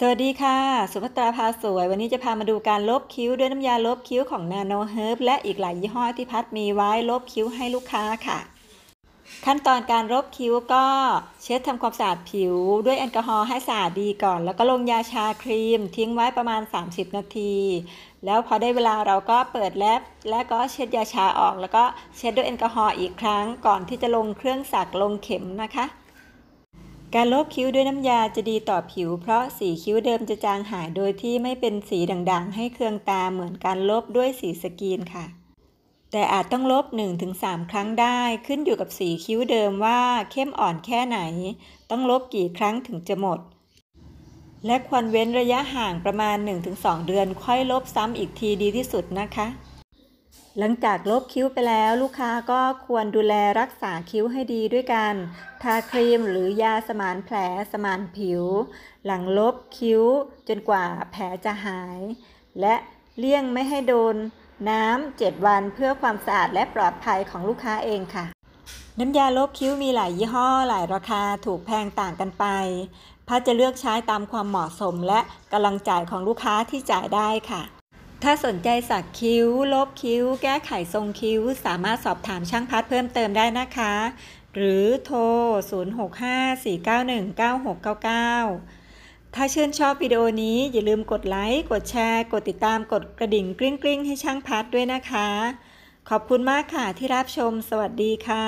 สวัสดีค่ะสุภัตราพาสวย วันนี้จะพามาดูการลบคิ้วด้วยน้ำยาลบคิ้วของ Nano Herb และอีกหลายยี่ห้อที่พัดมีไว้ลบคิ้วให้ลูกค้าค่ะ ขั้นตอนการลบคิ้วก็เช็ดทำความสะอาดผิว ด้วยแอลกอฮอล์ให้สะอาดดีก่อน แล้วก็ลงยาชาครีมทิ้งไว้ประมาณ 30 นาที แล้วพอได้เวลาเราก็เปิดแล็บแล้วก็เช็ดยาชาออก แล้วก็เช็ดด้วยแอลกอฮอล์อีกครั้ง ก่อนที่จะลงเครื่องสักลงเข็มนะคะการลบคิ้วด้วยน้ำยาจะดีต่อผิวเพราะสีคิ้วเดิมจะจางหายโดยที่ไม่เป็นสีด่างๆ ให้เคืองตาเหมือนการลบด้วยสีสกีนค่ะ แต่อาจต้องลบ 1-3 ครั้งได้ขึ้นอยู่กับสีคิ้วเดิมว่าเข้มอ่อนแค่ไหน ต้องลบกี่ครั้งถึงจะหมด และควรเว้นระยะห่างประมาณ 1-2 เดือนค่อยลบซ้ำอีกทีดีที่สุดนะคะหลังจากลบคิ้วไปแล้วลูกค้าก็ควรดูแลรักษาคิ้วให้ดีด้วยการทาครีมหรือยาสมานแผลสมานผิว หลังลบคิ้วจนกว่าแผลจะหาย และเลี่ยงไม่ให้โดน น้ำเจ็ดวันเพื่อความสะอาดและปลอดภัยของลูกค้าเองค่ะ น้ำยาลบคิ้วมีหลายยี่ห้อ หลายราคาถูกแพงต่างกันไปพัดจะเลือกใช้ตามความเหมาะสมและกำลังจ่ายของลูกค้าที่จ่ายได้ค่ะถ้าสนใจสักคิ้ว ลบคิ้ว แก้ไขทรงคิ้ว สามารถสอบถามช่างพัดเพิ่มเติมได้นะคะ หรือโทร 0654919699 ถ้าชื่นชอบวิดีโอนี้อย่าลืมกดไลค์ กดแชร์ กดติดตามกดกระดิ่งกริ้งกริงให้ช่างพัดด้วยนะคะ ขอบคุณมากค่ะที่รับชมสวัสดีค่ะ